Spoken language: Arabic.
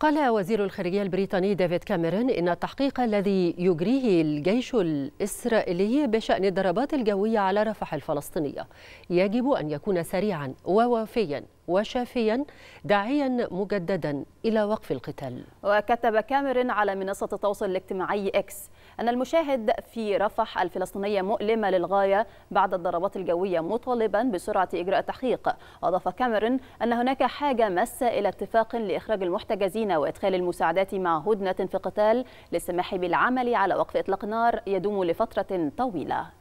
قال وزير الخارجية البريطاني ديفيد كاميرون إن التحقيق الذي يجريه الجيش الإسرائيلي بشأن الضربات الجوية على رفح الفلسطينية يجب أن يكون سريعا ووافيا وشافيا داعيا مجددا إلى وقف القتال وكتب كاميرون على منصة التواصل الاجتماعي إكس أن المشاهد في رفح الفلسطينية مؤلمة للغاية بعد الضربات الجوية مطالبا بسرعة إجراء تحقيق وأضاف كاميرون أن هناك حاجة ماسة إلى اتفاق لإخراج المحتجزين وإدخال المساعدات مع هدنة في قتال للسماح بالعمل على وقف إطلاق نار يدوم لفترة طويلة